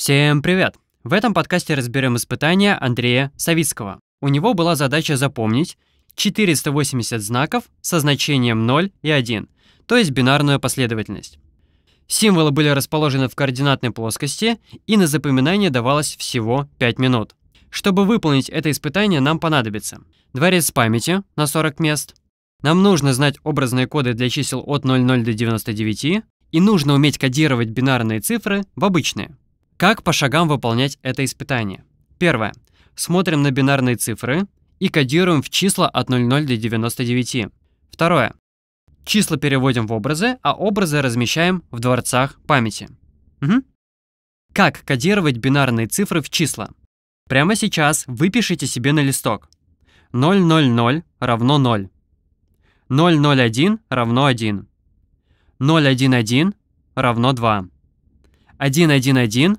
Всем привет! В этом подкасте разберем испытания Андрея Савицкого. У него была задача запомнить 480 знаков со значением 0 и 1, то есть бинарную последовательность. Символы были расположены в координатной плоскости, и на запоминание давалось всего 5 минут. Чтобы выполнить это испытание, нам понадобится дворец памяти на 40 мест, нам нужно знать образные коды для чисел от 00 до 99, и нужно уметь кодировать бинарные цифры в обычные. Как по шагам выполнять это испытание? Первое. Смотрим на бинарные цифры и кодируем в числа от 00 до 99. Второе. Числа переводим в образы, а образы размещаем в дворцах памяти. Угу. Как кодировать бинарные цифры в числа? Прямо сейчас выпишите себе на листок. 000 равно 0. 001 равно 1. 011 равно 2. 111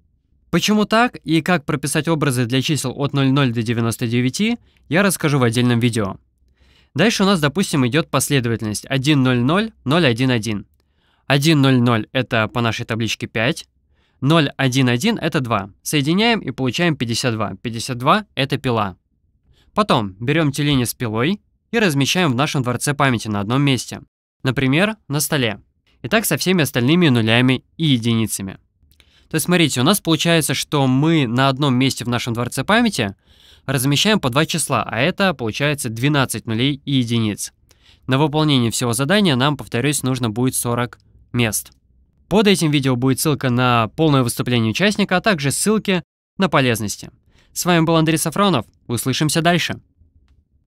Почему так и как прописать образы для чисел от 00 до 99, я расскажу в отдельном видео. Дальше у нас, допустим, идет последовательность 100, 011. 100 это по нашей табличке 5, 011 это 2. Соединяем и получаем 52. 52 это пила. Потом берем телени с пилой и размещаем в нашем дворце памяти на одном месте. Например, на столе. И так со всеми остальными нулями и единицами. То есть, смотрите, у нас получается, что мы на одном месте в нашем дворце памяти размещаем по два числа, а это получается 12 нулей и единиц. На выполнение всего задания нам, повторюсь, нужно будет 40 мест. Под этим видео будет ссылка на полное выступление участника, а также ссылки на полезности. С вами был Андрей Сафронов. Услышимся дальше.